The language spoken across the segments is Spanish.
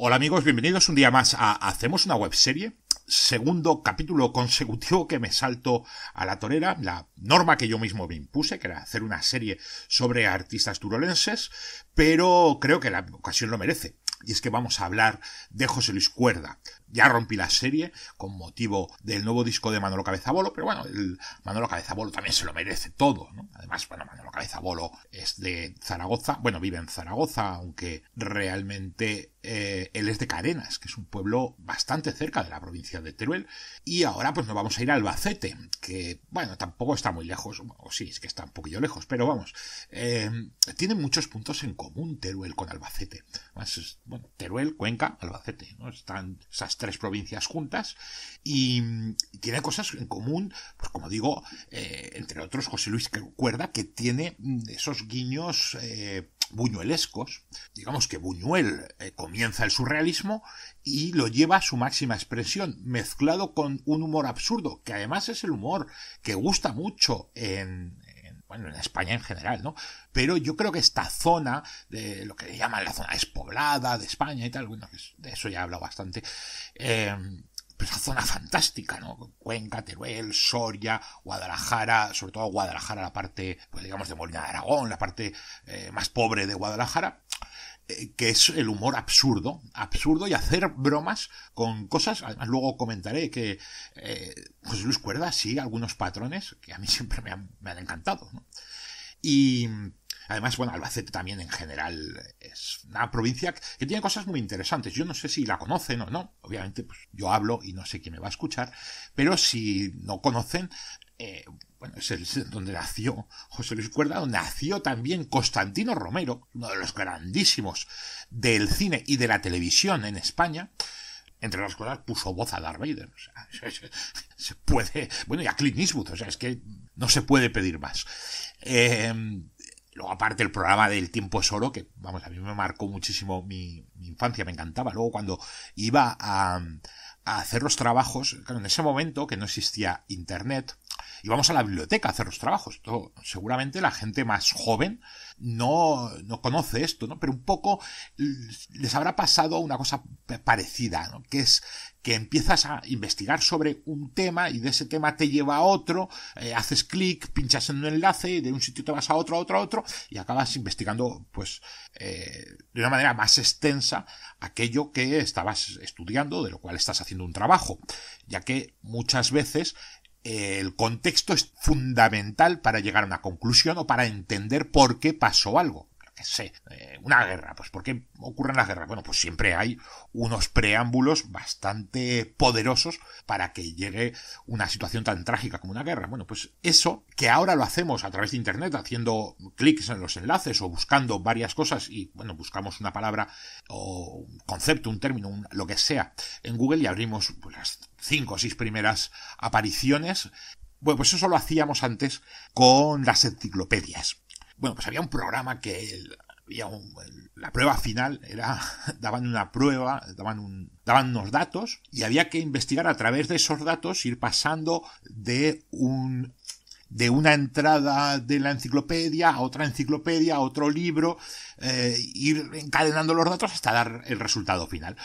Hola amigos, bienvenidos un día más a Hacemos una webserie, segundo capítulo consecutivo que me salto a la torera, la norma que yo mismo me impuse, que era hacer una serie sobre artistas turolenses, pero creo que la ocasión lo merece. Y es que vamos a hablar de José Luis Cuerda, ya rompí la serie con motivo del nuevo disco de Manolo Cabezabolo, pero bueno, el Manolo Cabezabolo también se lo merece todo, Además, bueno, Manolo Bolo es de Zaragoza, bueno, vive en Zaragoza, aunque realmente eh, él es de Carenas, que es un pueblo bastante cerca de la provincia de Teruel, y ahora pues nos vamos a ir a Albacete, que bueno, tampoco está muy lejos, o sí, es que está un poquillo lejos, pero vamos, eh, tiene muchos puntos en común Teruel con Albacete. bueno, Teruel, Cuenca, Albacete, ¿no? Están tres provincias juntas y tiene cosas en común, pues como digo, eh, entre otros José Luis Cuerda, que tiene mm, esos guiños eh, buñuelescos. Digamos que Buñuel eh, comienza el surrealismo y lo lleva a su máxima expresión, mezclado con un humor absurdo, que además es el humor que gusta mucho en, bueno, en España en general, ¿no? Pero yo creo que esta zona, de lo que llaman la zona despoblada de España y tal, bueno, pues de eso ya he hablado bastante, eh, pues esa zona fantástica, ¿no? Cuenca, Teruel, Soria, Guadalajara, sobre todo Guadalajara, la parte, pues digamos, de Molina de Aragón, la parte eh, más pobre de Guadalajara, eh, que es el humor absurdo, absurdo y hacer bromas con cosas, además luego comentaré que eh, José Luis Cuerda sigue algunos patrones que a mí siempre me han, encantado. Y además, bueno, Albacete también en general es una provincia que tiene cosas muy interesantes. Yo no sé si la conocen o no, obviamente pues, yo hablo y no sé quién me va a escuchar, pero si no conocen, eh, bueno, es el, donde nació José Luis Cuerda, donde nació también Constantino Romero, uno de los grandísimos del cine y de la televisión en España. Entre las cosas puso voz a Darth Vader. se, puede. Bueno, y a Clint Eastwood, o sea, es que no se puede pedir más. Eh, luego, aparte, el programa del Tiempo es Oro, que, vamos, a mí me marcó muchísimo mi, infancia, me encantaba. Luego, cuando iba a, a hacer los trabajos, claro, en ese momento que no existía internet, y vamos a la biblioteca a hacer los trabajos. seguramente la gente más joven no, conoce esto, ¿no? Pero un poco les habrá pasado una cosa parecida, Que es que empiezas a investigar sobre un tema y de ese tema te lleva a otro, eh, haces clic, pinchas en un enlace y de un sitio te vas a otro, a otro, a otro y acabas investigando pues eh, de una manera más extensa aquello que estabas estudiando, de lo cual estás haciendo un trabajo, ya que muchas veces el contexto es fundamental para llegar a una conclusión o para entender por qué pasó algo. Que sé, eh, una guerra, pues ¿por qué ocurren las guerras? Bueno, pues siempre hay unos preámbulos bastante poderosos para que llegue una situación tan trágica como una guerra. Bueno, pues eso que ahora lo hacemos a través de Internet, haciendo clics en los enlaces o buscando varias cosas y, bueno, buscamos una palabra o un concepto, un término, lo que sea en Google y abrimos pues, las cinco o seis primeras apariciones. Bueno, pues eso lo hacíamos antes con las enciclopedias. Bueno, pues había un programa que la prueba final era daban una prueba, daban un, daban unos datos y había que investigar a través de esos datos ir pasando de un de una entrada de la enciclopedia a otra enciclopedia, a otro libro, eh, ir encadenando los datos hasta dar el resultado final.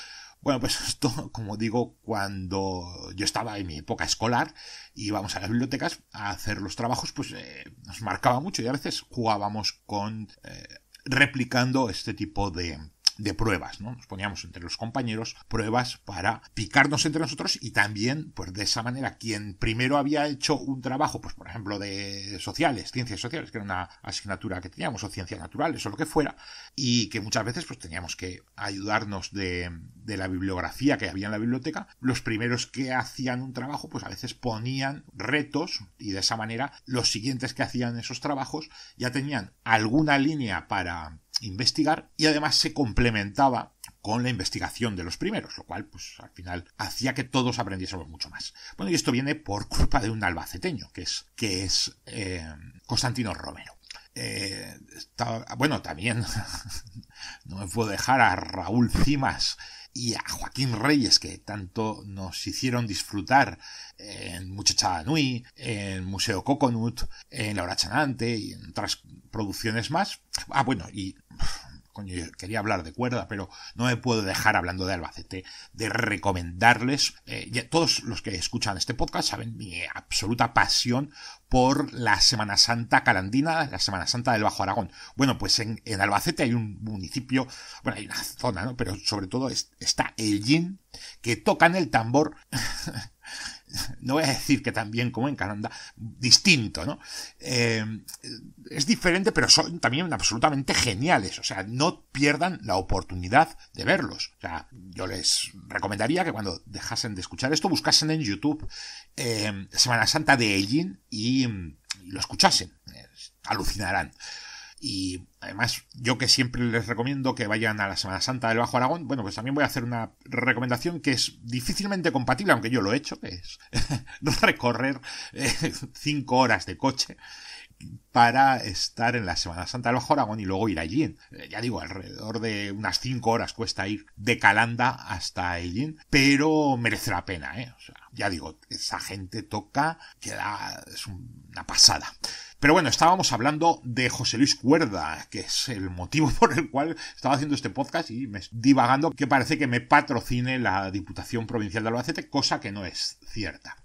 Bueno, pues esto, como digo, cuando yo estaba en mi época escolar, íbamos a las bibliotecas a hacer los trabajos, pues eh, nos marcaba mucho y a veces jugábamos con... Eh, replicando este tipo de, de pruebas, ¿no? Nos poníamos entre los compañeros pruebas para picarnos entre nosotros y también, pues de esa manera, quien primero había hecho un trabajo, pues por ejemplo, de sociales, ciencias sociales, que era una asignatura que teníamos, o ciencias naturales, o lo que fuera, y que muchas veces pues teníamos que ayudarnos de, de la bibliografía que había en la biblioteca, los primeros que hacían un trabajo, pues a veces ponían retos y de esa manera los siguientes que hacían esos trabajos ya tenían alguna línea para investigar y además se complementaba con la investigación de los primeros, lo cual, pues al final, hacía que todos aprendiésemos mucho más. Bueno, y esto viene por culpa de un albaceteño, que es, que es eh, Constantino Romero. Eh, bueno, también no me puedo dejar a Raúl Cimas y a Joaquín Reyes, que tanto nos hicieron disfrutar en Muchacha Nui, en Museo Coconut, en La Chanante y en otras producciones más. Ah, bueno, y coño, quería hablar de cuerda, pero no me puedo dejar hablando de Albacete, de recomendarles, eh, todos los que escuchan este podcast saben mi absoluta pasión por la Semana Santa calandina, la Semana Santa del Bajo Aragón. Bueno, pues en, Albacete hay un municipio, bueno, hay una zona, ¿no? Pero sobre todo está el Yin, que tocan el tambor no voy a decir que tan bien como en Canadá, distinto, ¿no? Eh, es diferente, pero son también absolutamente geniales, o sea, no pierdan la oportunidad de verlos. O sea, yo les recomendaría que cuando dejasen de escuchar esto, buscasen en YouTube eh, Semana Santa de Ellin y, mm, lo escuchasen. Eh, alucinarán. Y además, yo que siempre les recomiendo que vayan a la Semana Santa del Bajo Aragón, bueno, pues también voy a hacer una recomendación que es difícilmente compatible, aunque yo lo he hecho, que es recorrer eh, cinco horas de coche para estar en la Semana Santa del Bajo Aragón y luego ir a eh, Ya digo, alrededor de unas cinco horas cuesta ir de Calanda hasta Allí, pero merece la pena, ¿eh? O sea, ya digo, esa gente toca, queda, es una pasada. Pero bueno, estábamos hablando de José Luis Cuerda, que es el motivo por el cual estaba haciendo este podcast y me divagando que parece que me patrocine la Diputación Provincial de Albacete, cosa que no es cierta.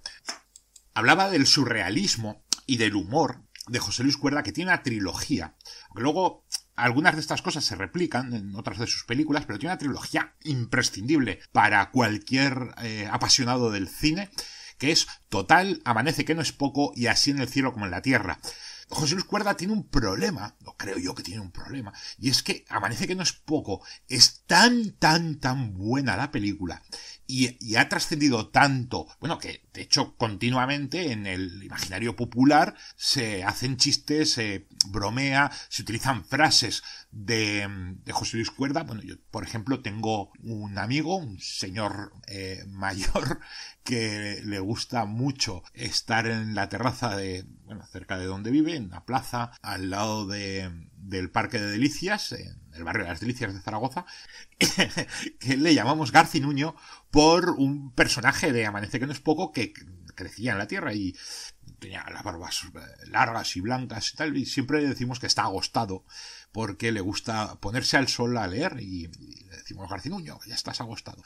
Hablaba del surrealismo y del humor de José Luis Cuerda, que tiene una trilogía. Luego, algunas de estas cosas se replican en otras de sus películas, pero tiene una trilogía imprescindible para cualquier eh, apasionado del cine, que es total, amanece que no es poco y así en el cielo como en la tierra. José Luis Cuerda tiene un problema, no creo yo que tiene un problema, y es que amanece que no es poco, es tan, tan, tan buena la película y, ha trascendido tanto, bueno, que de hecho continuamente en el imaginario popular se hacen chistes, se bromea, se utilizan frases de, de José Luis Cuerda. Bueno, yo por ejemplo tengo un amigo, un señor eh, mayor, que le gusta mucho estar en la terraza de, bueno, cerca de donde vive, en la plaza, al lado de, del Parque de Delicias, en el barrio de las Delicias de Zaragoza, que le llamamos Garcinuño por un personaje de Amanece que no es poco que crecía en la tierra y tenía las barbas eh, largas y blancas y tal, y siempre le decimos que está agostado porque le gusta ponerse al sol a leer y, le decimos Garcinuño, ya estás agostado.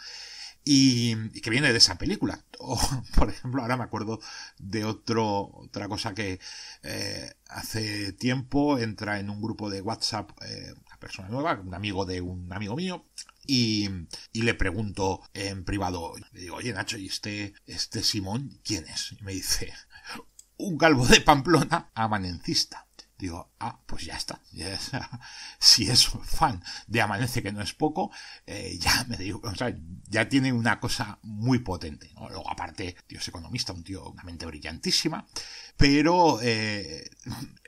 Y, que viene de esa película. O, por ejemplo, ahora me acuerdo de otra cosa que eh, hace tiempo entra en un grupo de WhatsApp eh, persona nueva, un amigo de un amigo mío, y, le pregunto en privado, le digo, oye Nacho, ¿y este, este Simón quién es? Y me dice, un calvo de Pamplona amanecista. Digo, ah, pues ya está. Si es fan de Amanece, que no es poco, eh, ya me digo, ya tiene una cosa muy potente. Luego, aparte, tío es economista, un tío, una mente brillantísima, pero eh,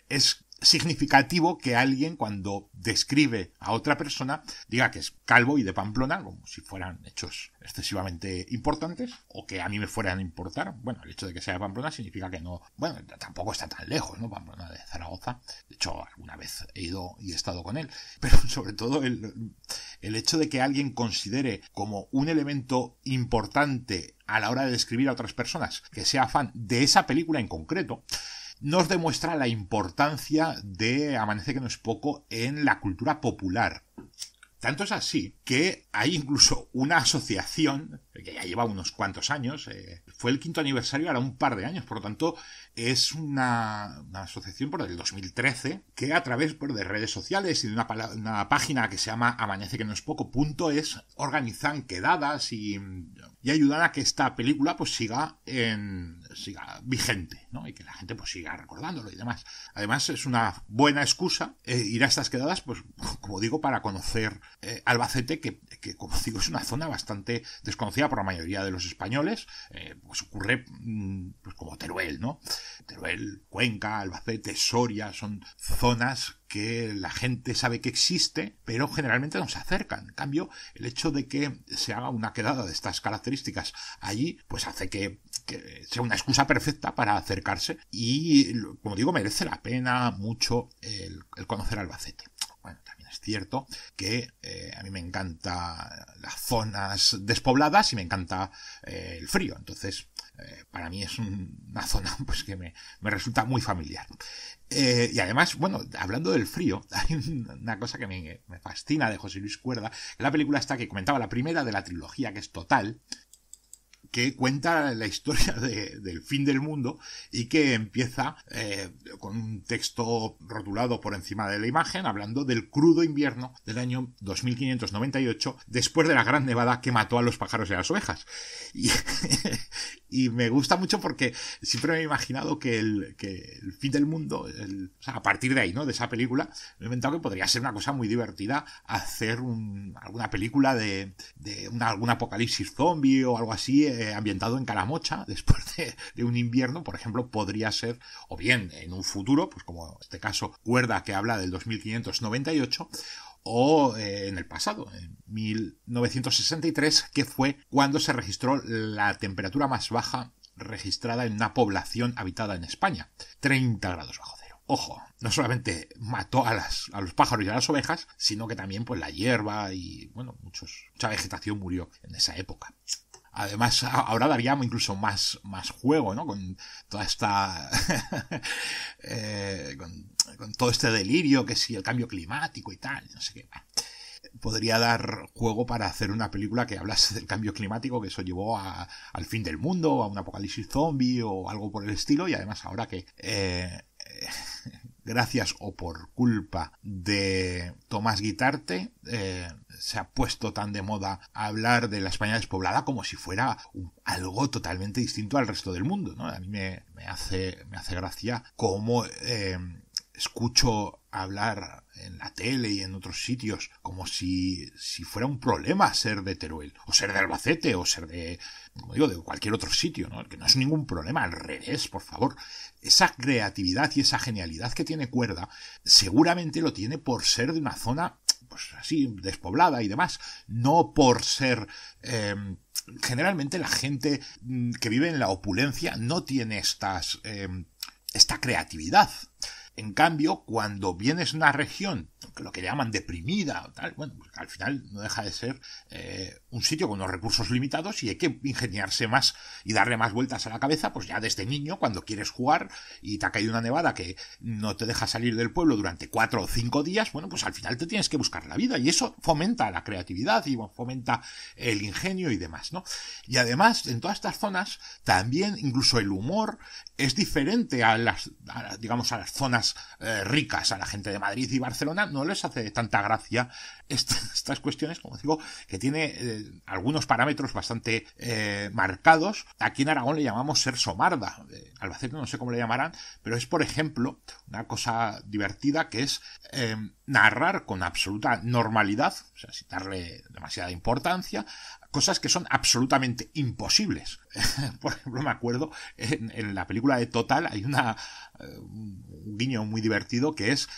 es significativo que alguien cuando describe a otra persona diga que es calvo y de Pamplona, como si fueran hechos excesivamente importantes o que a mí me fueran a importar. Bueno, el hecho de que sea de Pamplona significa que no, bueno, tampoco está tan lejos, ¿no? Pamplona de Zaragoza. De hecho, alguna vez he ido y he estado con él. Pero sobre todo el, el hecho de que alguien considere como un elemento importante a la hora de describir a otras personas que sea fan de esa película en concreto, nos demuestra la importancia de Amanece que no es poco en la cultura popular. Tanto es así que hay incluso una asociación que ya lleva unos cuantos años, eh, fue el quinto aniversario, ahora un par de años, por lo tanto es una, asociación por el 2013 que a través de redes sociales y de una, página que se llama amanece que no es poco punto es organizan quedadas y, y ayudan a que esta película pues siga en siga vigente ¿no? y que la gente pues siga recordándolo y demás además es una buena excusa eh, ir a estas quedadas pues como digo para conocer eh, Albacete que, como digo es una zona bastante desconocida por la mayoría de los españoles eh, pues ocurre mm, pues como Teruel ¿no? Teruel, Cuenca, Albacete, Soria, son zonas que la gente sabe que existe, pero generalmente no se acercan. En cambio, el hecho de que se haga una quedada de estas características allí, pues hace que, sea una excusa perfecta para acercarse y, como digo, merece la pena mucho el, conocer Albacete. Bueno, también es cierto que eh, a mí me encanta las zonas despobladas y me encanta eh, el frío. Entonces, eh, para mí es una zona pues, que me, resulta muy familiar. Eh, y además, bueno, hablando del frío, hay una cosa que me, fascina de José Luis Cuerda, la película esta que comentaba, la primera de la trilogía, que es Total, que cuenta la historia del fin del mundo y que empieza eh, con un texto rotulado por encima de la imagen hablando del crudo invierno del año 2598 después de la gran nevada que mató a los pájaros y a las ovejas. Y, me gusta mucho porque siempre me he imaginado que el, el fin del mundo, a partir de ahí, ¿no? De esa película, me he inventado que podría ser una cosa muy divertida hacer un, alguna película de, algún apocalipsis zombie o algo así. Eh, eh, ambientado en Calamocha después de, un invierno, por ejemplo, podría ser, o bien en un futuro, pues como este caso Cuerda que habla del 2598, o eh, en el pasado, en 1963, que fue cuando se registró la temperatura más baja registrada en una población habitada en España, 30 grados bajo cero. Ojo, no solamente mató a, las, a los pájaros y a las ovejas, sino que también pues la hierba y bueno, mucha vegetación murió en esa época. Además, ahora daríamos incluso más, más juego, ¿no? Con toda esta. Eh, con, todo este delirio que si el cambio climático y tal, no sé qué. Podría dar juego para hacer una película que hablase del cambio climático, que eso llevó al fin del mundo, a un apocalipsis zombie o algo por el estilo, y además ahora que. Eh, gracias o por culpa de Tomás Guitarte, eh, se ha puesto tan de moda hablar de la España despoblada como si fuera algo totalmente distinto al resto del mundo. ¿no? A mí me, hace, me hace gracia cómo eh, escucho hablar en la tele y en otros sitios como si, si fuera un problema ser de Teruel, o ser de Albacete, o ser de, de cualquier otro sitio, ¿no? Que no es ningún problema, al revés, por favor. Esa creatividad y esa genialidad que tiene Cuerda seguramente lo tiene por ser de una zona, pues así, despoblada y demás, no por ser... Eh, generalmente la gente mm, que vive en la opulencia no tiene estas... Eh, esta creatividad. En cambio, cuando vienes a una región lo que le llaman deprimida o tal, bueno, pues al final no deja de ser eh, un sitio con unos recursos limitados y hay que ingeniarse más y darle más vueltas a la cabeza, pues ya desde niño, cuando quieres jugar y te ha caído una nevada que no te deja salir del pueblo durante cuatro o cinco días, bueno, pues al final te tienes que buscar la vida y eso fomenta la creatividad y fomenta el ingenio y demás, ¿no? Y además, en todas estas zonas, también incluso el humor es diferente a las, digamos, a las zonas eh, ricas, a la gente de Madrid y Barcelona, no les hace tanta gracia estas cuestiones, como digo, que tiene eh, algunos parámetros bastante eh, marcados. Aquí en Aragón le llamamos ser somarda. Albacete no sé cómo le llamarán, pero es, por ejemplo, una cosa divertida que es eh, narrar con absoluta normalidad, o sea, sin darle demasiada importancia, cosas que son absolutamente imposibles. Por ejemplo, me acuerdo en, la película de Total hay una, un guiño muy divertido que es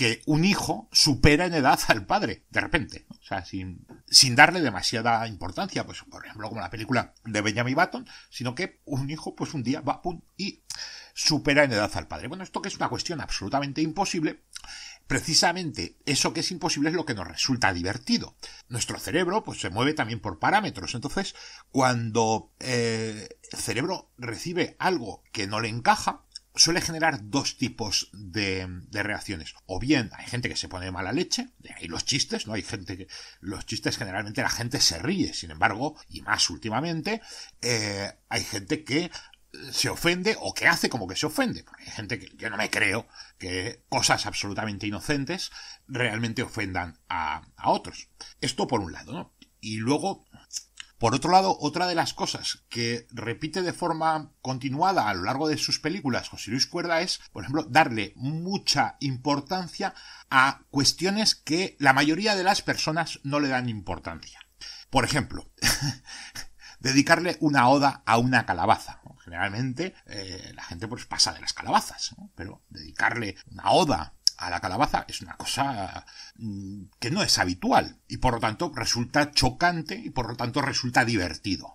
que un hijo supera en edad al padre, de repente, o sea, sin, darle demasiada importancia, pues por ejemplo como la película de Benjamin Button, sino que un hijo pues un día va y supera en edad al padre. Bueno, esto que es una cuestión absolutamente imposible, precisamente eso que es imposible es lo que nos resulta divertido. Nuestro cerebro pues se mueve también por parámetros, entonces cuando eh, el cerebro recibe algo que no le encaja, suele generar dos tipos de, reacciones. O bien hay gente que se pone mala leche, de ahí los chistes, ¿no? Hay gente que. Los chistes generalmente la gente se ríe, sin embargo, y más últimamente, eh, hay gente que se ofende o que hace como que se ofende. hay gente que yo no me creo que cosas absolutamente inocentes realmente ofendan a, a otros. Esto por un lado, ¿no? Y luego por otro lado, otra de las cosas que repite de forma continuada a lo largo de sus películas José Luis Cuerda es, por ejemplo, darle mucha importancia a cuestiones que la mayoría de las personas no le dan importancia. Por ejemplo, dedicarle una oda a una calabaza. Generalmente eh, la gente pues pasa de las calabazas, pero dedicarle una oda a la calabaza es una cosa mm, que no es habitual y por lo tanto resulta chocante y por lo tanto resulta divertido.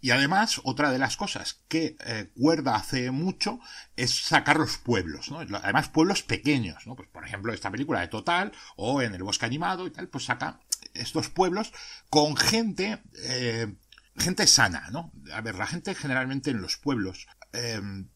Y además, otra de las cosas que eh, Cuerda hace mucho es sacar los pueblos, Además, pueblos pequeños, Pues, por ejemplo, esta película de Total o en El Bosque Animado y tal, pues saca estos pueblos con gente, eh, gente sana, ¿no? A ver, la gente generalmente en los pueblos Em,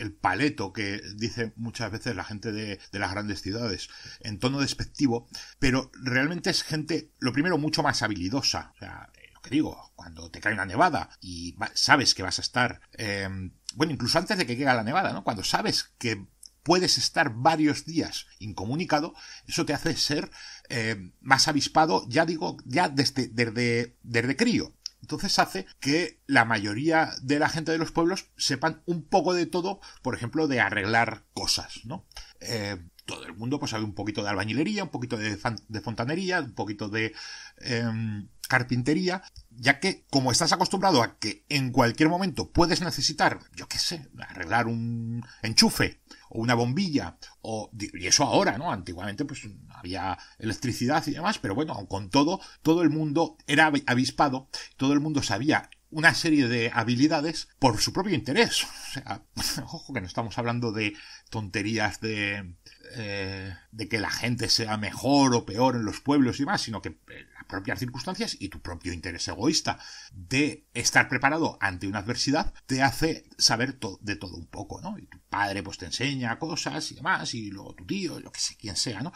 el paleto que dice muchas veces la gente de, las grandes ciudades en tono despectivo, pero realmente es gente, lo primero, mucho más habilidosa. O sea, eh, lo que digo, cuando te cae una nevada y sabes que vas a estar, em, bueno, incluso antes de que llegue la nevada, ¿no? Cuando sabes que puedes estar varios días incomunicado, eso te hace ser eh, más avispado, ya digo, ya desde, desde, desde crío. Entonces hace que la mayoría de la gente de los pueblos sepan un poco de todo, por ejemplo, de arreglar cosas, ¿no? Eh, todo el mundo pues sabe un poquito de albañilería, un poquito de, fontanería, un poquito de em, carpintería, ya que como estás acostumbrado a que en cualquier momento puedes necesitar, yo qué sé, arreglar un enchufe o una bombilla, o, y eso ahora, ¿no? Antiguamente pues había electricidad y demás, pero bueno, con todo, todo el mundo era avispado, todo el mundo sabía una serie de habilidades por su propio interés. O sea, ojo que no estamos hablando de tonterías de, eh, de que la gente sea mejor o peor en los pueblos y más, sino que eh, propias circunstancias y tu propio interés egoísta de estar preparado ante una adversidad te hace saber de todo un poco, ¿no? Y tu padre pues te enseña cosas y demás, y luego tu tío, lo que sea, quien sea, ¿no?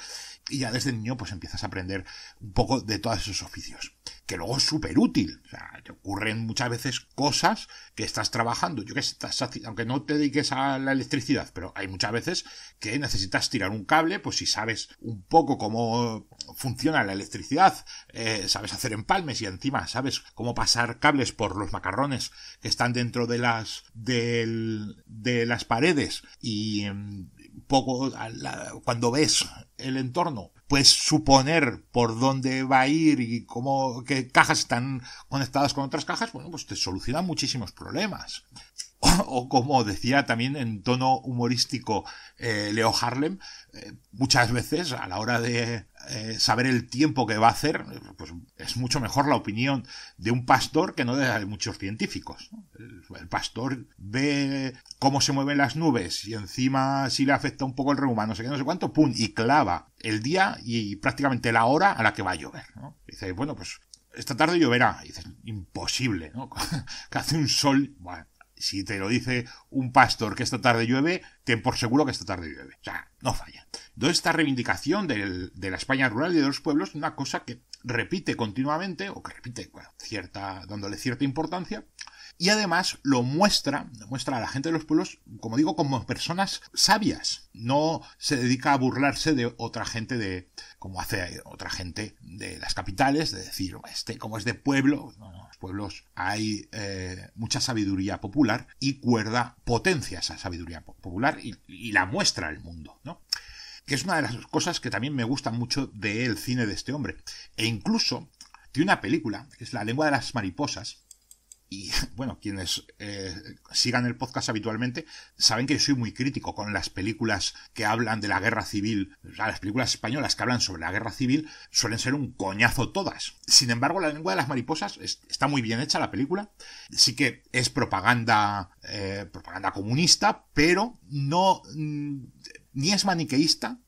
Y ya desde niño pues empiezas a aprender un poco de todos esos oficios que luego es súper útil. O sea, te ocurren muchas veces cosas que estás trabajando. Yo que estás, aunque no te dediques a la electricidad, pero hay muchas veces que necesitas tirar un cable, pues si sabes un poco cómo funciona la electricidad, eh, sabes hacer empalmes y encima sabes cómo pasar cables por los macarrones que están dentro de las, de las paredes y mm, poco cuando ves el entorno pues suponer por dónde va a ir y cómo, qué cajas están conectadas con otras cajas, bueno, pues te soluciona muchísimos problemas. o, como decía también en tono humorístico eh, Leo Harlem, eh, muchas veces a la hora de eh, saber el tiempo que va a hacer, pues es mucho mejor la opinión de un pastor que no de muchos científicos. El, pastor ve cómo se mueven las nubes y encima si le afecta un poco el reuma, no sé qué, no sé cuánto, pum, y clava el día y prácticamente la hora a la que va a llover. ¿no? Dice, bueno, pues esta tarde lloverá. dices, imposible, ¿no? que hace un sol. Bueno, si te lo dice un pastor que esta tarde llueve, ten por seguro que esta tarde llueve. O sea, no falla. Entonces, esta reivindicación de la España rural y de los pueblos es una cosa que repite continuamente, o que repite cierta, dándole cierta importancia, y además lo muestra, muestra a la gente de los pueblos, como digo, como personas sabias. No se dedica a burlarse de otra gente de, como hace otra gente de las capitales, de decir, este como es de pueblo, no pueblos hay eh, mucha sabiduría popular y Cuerda potencia esa sabiduría popular y, la muestra el mundo, ¿no? Que es una de las cosas que también me gusta mucho del cine de este hombre. E incluso tiene una película, que es La lengua de las mariposas, y bueno, quienes eh, sigan el podcast habitualmente saben que yo soy muy crítico con las películas que hablan de la guerra civil. las películas españolas que hablan sobre la guerra civil suelen ser un coñazo todas. Sin embargo, La lengua de las mariposas está muy bien hecha la película. Sí que es propaganda, eh, propaganda comunista, pero no... Mm, ni es maniqueísta,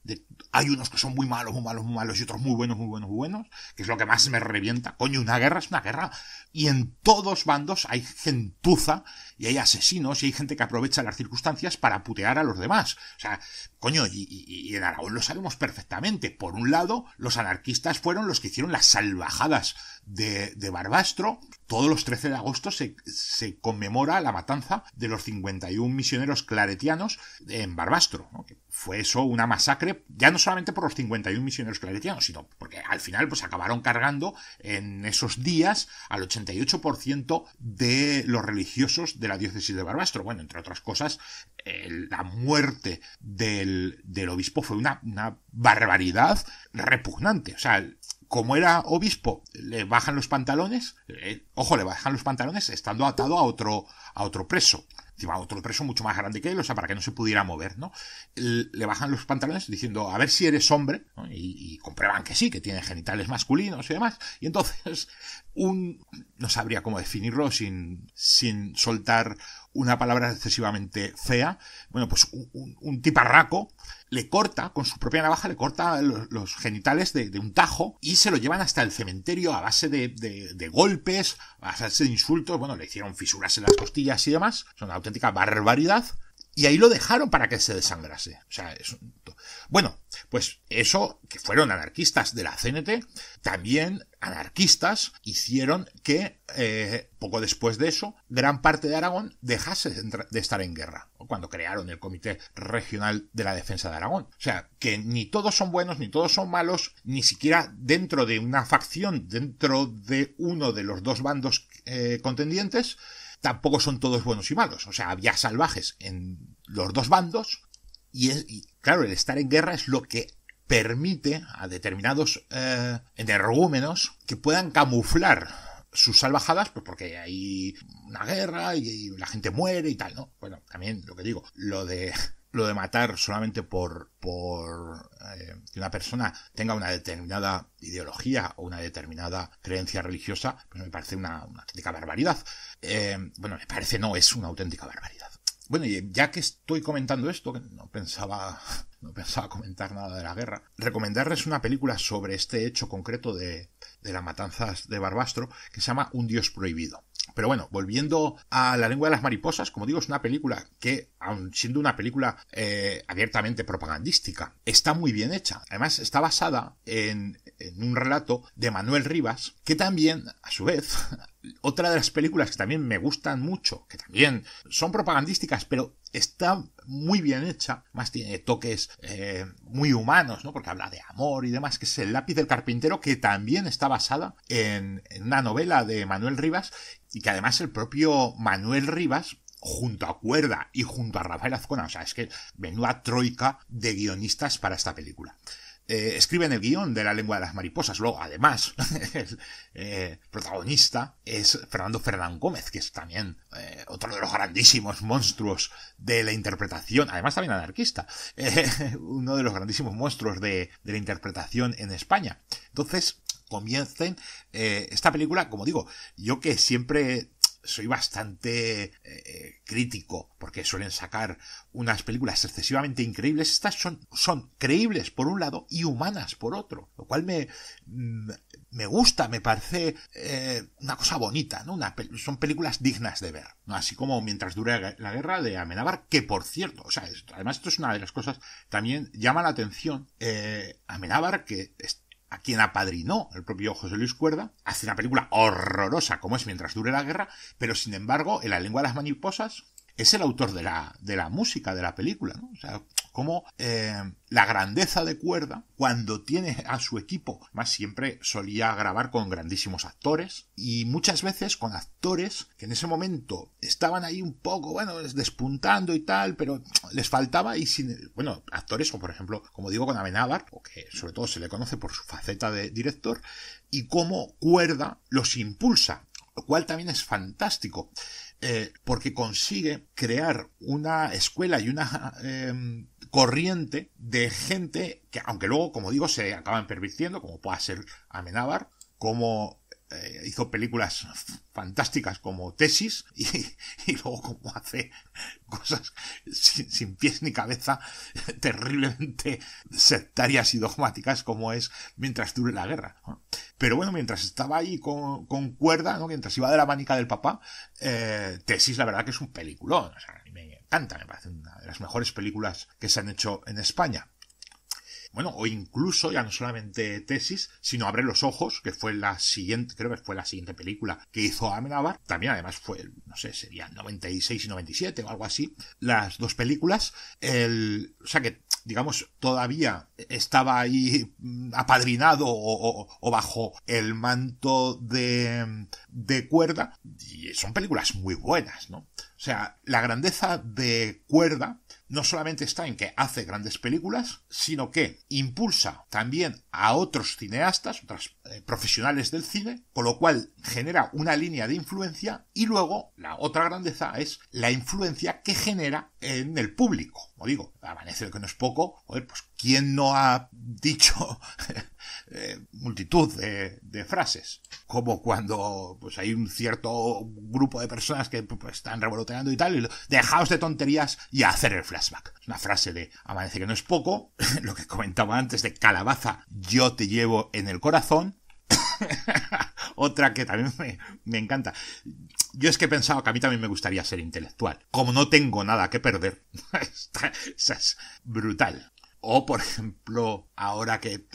hay unos que son muy malos, muy malos, muy malos, y otros muy buenos, muy buenos, muy buenos, que es lo que más me revienta. Coño, una guerra es una guerra. Y en todos bandos hay gentuza y hay asesinos y hay gente que aprovecha las circunstancias para putear a los demás. O sea, coño, y, en Aragón lo sabemos perfectamente. Por un lado, los anarquistas fueron los que hicieron las salvajadas de, Barbastro. Todos los 13 de agosto se, conmemora la matanza de los 51 misioneros claretianos en Barbastro. Fue eso una masacre, ya no solamente por los 51 misioneros claretianos, sino porque al final pues acabaron cargando en esos días al 88% de los religiosos de la diócesis de Barbastro. Bueno, entre otras cosas, la muerte del, del obispo fue una, una barbaridad repugnante. O sea, como era obispo, le bajan los pantalones, ojo, le bajan los pantalones estando atado a otro, a otro preso otro preso mucho más grande que él, o sea, para que no se pudiera mover, ¿no? Le bajan los pantalones diciendo, a ver si eres hombre, y, comprueban que sí, que tiene genitales masculinos y demás, y entonces un, no sabría cómo definirlo sin, sin soltar una palabra excesivamente fea, bueno, pues un, tiparraco le corta, con su propia navaja, le corta los, genitales de, un tajo y se lo llevan hasta el cementerio a base de, de, golpes, a base de insultos, bueno, le hicieron fisuras en las costillas y demás, es una auténtica barbaridad y ahí lo dejaron para que se desangrase. O sea, Bueno, pues eso, que fueron anarquistas de la CNT, también anarquistas hicieron que, eh, poco después de eso, gran parte de Aragón dejase de estar en guerra, cuando crearon el Comité Regional de la Defensa de Aragón. O sea, que ni todos son buenos, ni todos son malos, ni siquiera dentro de una facción, dentro de uno de los dos bandos eh, contendientes, tampoco son todos buenos y malos. O sea, había salvajes en los dos bandos. Y, es, claro, el estar en guerra es lo que permite a determinados eh, energúmenos que puedan camuflar sus salvajadas, pues porque hay una guerra y, la gente muere y tal, ¿no? Bueno, también lo que digo, lo de lo de matar solamente por, por eh, que una persona tenga una determinada ideología o una determinada creencia religiosa, pues me parece una, una auténtica barbaridad. Eh, bueno, me parece no, es una auténtica barbaridad. Bueno, y ya que estoy comentando esto, que no pensaba, no pensaba comentar nada de la guerra, recomendarles una película sobre este hecho concreto de, de las matanzas de Barbastro que se llama Un Dios Prohibido. Pero bueno, volviendo a La lengua de las mariposas, como digo, es una película que aun siendo una película eh, abiertamente propagandística. Está muy bien hecha. Además, está basada en, un relato de Manuel Rivas, que también, a su vez, otra de las películas que también me gustan mucho, que también son propagandísticas, pero está muy bien hecha, más tiene toques eh, muy humanos, ¿no? Porque habla de amor y demás, que es el lápiz del carpintero, que también está basada en, en una novela de Manuel Rivas, y que además el propio Manuel Rivas junto a Cuerda y junto a Rafael Azcona, o sea, es que menuda troika de guionistas para esta película. Eh, escriben el guión de La lengua de las mariposas. Luego, además, el eh, protagonista es Fernando Fernán Gómez, que es también eh, otro de los grandísimos monstruos de la interpretación, además también anarquista, uno de los grandísimos monstruos de, la interpretación en España. Entonces, comiencen esta película, como digo, yo que siempre soy bastante eh, crítico, porque suelen sacar unas películas excesivamente increíbles. Estas son, son creíbles por un lado y humanas por otro, lo cual me, mm, me gusta, me parece eh, una cosa bonita, ¿no? son películas dignas de ver, Así como Mientras dure la guerra de Amenábar, que por cierto, o sea, además esto es una de las cosas, también llama la atención eh, Amenábar que a quien apadrinó el propio José Luis Cuerda, hace una película horrorosa como es Mientras dure la guerra, pero sin embargo, en la lengua de las maniposas es el autor de la, música, de la película, ¿no? O sea, como eh, la grandeza de cuerda, cuando tiene a su equipo, más siempre solía grabar con grandísimos actores y muchas veces con actores que en ese momento estaban ahí un poco, bueno, despuntando y tal, pero les faltaba y sin, bueno, actores como por ejemplo, como digo, con Amenábar, que sobre todo se le conoce por su faceta de director, y cómo cuerda los impulsa, lo cual también es fantástico. Eh, porque consigue crear una escuela y una em, corriente de gente que, aunque luego, como digo, se acaban pervirtiendo, como pueda ser Amenábar, como eh, hizo películas fantásticas como Tesis y, luego como hace cosas sin, pies ni cabeza terriblemente sectarias y dogmáticas como es mientras dure la guerra. Pero bueno, mientras estaba ahí con, cuerda, ¿no? mientras iba de la manica del papá, eh, Tesis la verdad que es un peliculón. me encanta, me parece una de las mejores películas que se han hecho en España bueno, o incluso ya no solamente tesis, sino Abre los ojos, que fue la siguiente, creo que fue la siguiente película que hizo Amenabar también además fue, no sé, serían 96 y 97 o algo así, las dos películas, el, o sea que, digamos, todavía estaba ahí mm, apadrinado o, bajo el manto de, de cuerda, y son películas muy buenas, ¿no? O sea, la grandeza de cuerda no solamente está en que hace grandes películas, sino que impulsa también a otros cineastas, otros eh, profesionales del cine, con lo cual genera una línea de influencia y luego la otra grandeza es la influencia que genera en el público como digo, amanecer que no es poco, pues ¿quién no ha dicho eh, multitud de, frases? Como cuando pues, hay un cierto grupo de personas que pues, están revoloteando y tal, y dejaos de tonterías y hacer el flashback. Es una frase de Amanece que no es poco, lo que comentaba antes de calabaza, yo te llevo en el corazón. Otra que también me, me encanta. Yo es que he pensado que a mí también me gustaría ser intelectual. Como no tengo nada que perder, es brutal. O, por ejemplo, ahora que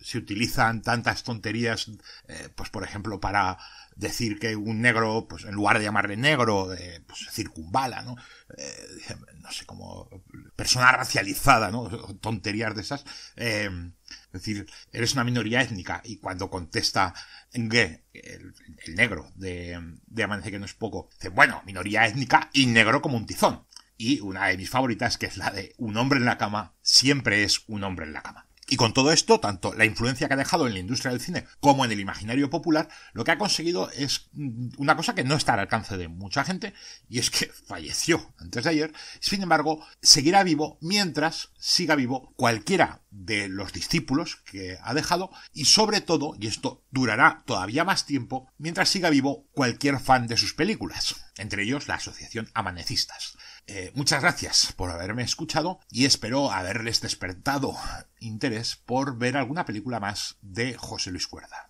se utilizan tantas tonterías, eh, pues, por ejemplo, para decir que un negro, pues en lugar de llamarle negro, eh, pues circunvala, ¿no? Eh, no sé cómo persona racializada, ¿no? Tonterías de esas. Eh, es decir, eres una minoría étnica y cuando contesta el, negro de, de Amanece que no es poco, dice, bueno, minoría étnica y negro como un tizón. Y una de mis favoritas, que es la de un hombre en la cama, siempre es un hombre en la cama. Y con todo esto, tanto la influencia que ha dejado en la industria del cine como en el imaginario popular, lo que ha conseguido es mm, una cosa que no está al alcance de mucha gente, y es que falleció antes de ayer. Sin embargo, seguirá vivo mientras siga vivo cualquiera de los discípulos que ha dejado, y sobre todo, y esto durará todavía más tiempo, mientras siga vivo cualquier fan de sus películas, entre ellos la Asociación Amanecistas. Eh, muchas gracias por haberme escuchado y espero haberles despertado interés por ver alguna película más de José Luis Cuerda.